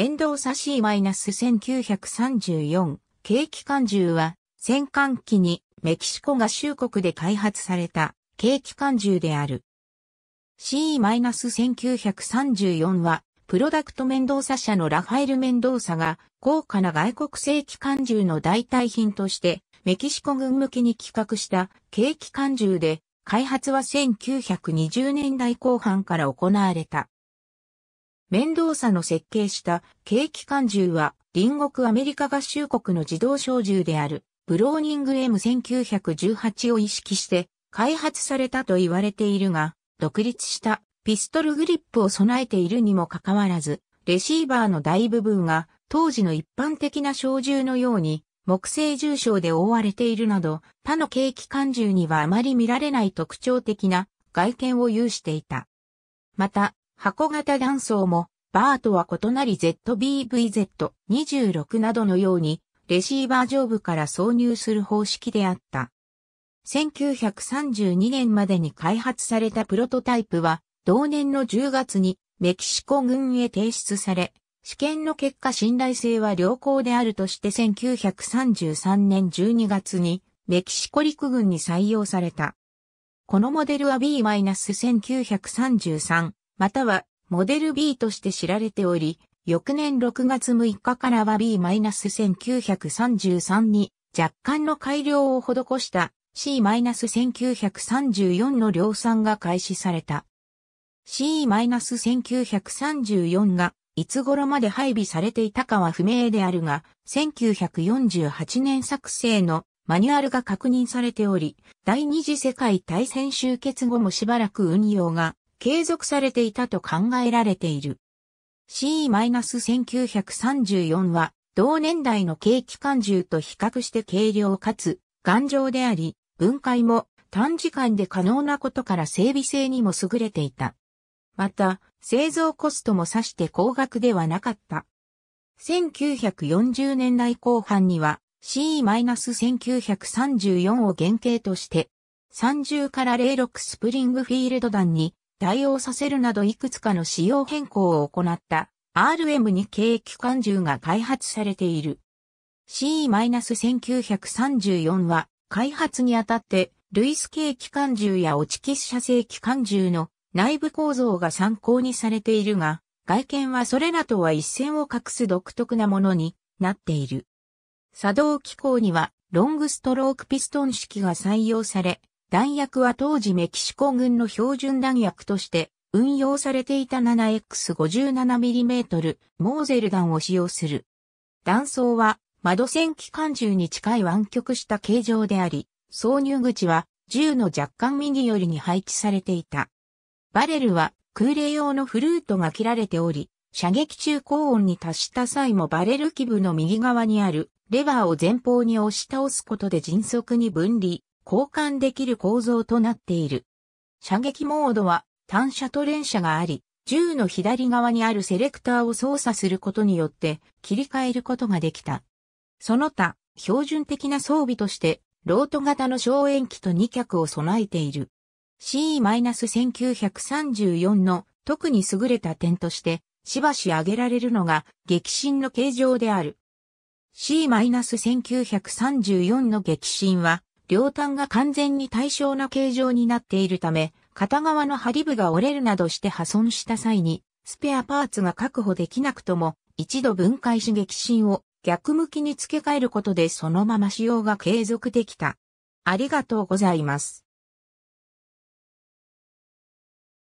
面倒さーサ C-1934 軽機関銃は戦艦機にメキシコ合衆国で開発された軽機関銃である。C-1934 はプロダクト面倒さー社のラファエル・面倒さが高価な外国製機関銃の代替品としてメキシコ軍向けに企画した軽機関銃で開発は1920年代後半から行われた。メンドーサの設計した軽機関銃は隣国アメリカ合衆国の自動小銃であるブローニング M1918 を意識して開発されたと言われているが、独立したピストルグリップを備えているにもかかわらず、レシーバーの大部分が当時の一般的な小銃のように木製重傷で覆われているなど、他の軽機関銃にはあまり見られない特徴的な外見を有していた。また、箱型断層も、バーとは異なり ZBVZ26 などのように、レシーバー上部から挿入する方式であった。1932年までに開発されたプロトタイプは、同年の10月にメキシコ軍へ提出され、試験の結果信頼性は良好であるとして1933年12月にメキシコ陸軍に採用された。このモデルは B-1933 またはモデル B として知られており、翌年6月6日からは B-1933 に若干の改良を施した C-1934 の量産が開始された。C-1934 がいつ頃まで配備されていたかは不明であるが、1948年作成のマニュアルが確認されており、第二次世界大戦終結後もしばらく運用が継続されていたと考えられている。c 1 9 3 4は同年代の軽機関銃と比較して軽量かつ頑丈であり、分解も短時間で可能なことから整備性にも優れていた。また、製造コストもさして高額ではなかった。1940年代後半には c 1 9 3 4を原型として30から06スプリングフィールド弾に対応させるなどいくつかの仕様変更を行った RM2 系機関銃が開発されている。CE-1934 は開発にあたってルイス系機関銃やオチキス射精機関銃の内部構造が参考にされているが、外見はそれらとは一線を画す独特なものになっている。作動機構にはロングストロークピストン式が採用され、弾薬は当時メキシコ軍の標準弾薬として運用されていた 7X57mm モーゼル弾を使用する。弾倉は窓線機関銃に近い湾曲した形状であり、挿入口は銃の若干右寄りに配置されていた。バレルは空冷用のフルートが切られており、射撃中高音に達した際もバレル基部の右側にあるレバーを前方に押し倒すことで迅速に分離、交換できる構造となっている。射撃モードは単射と連射があり、銃の左側にあるセレクターを操作することによって切り替えることができた。その他、標準的な装備として、ロート型の消炎器と2脚を備えている。CE-1934 の特に優れた点として、しばし挙げられるのが激震の形状である。C-1934 の激震は両端が完全に対称な形状になっているため、片側のり部が折れるなどして破損した際に、スペアパーツが確保できなくとも、一度分解し激震を逆向きに付け替えることでそのまま使用が継続できた。ありがとうございます。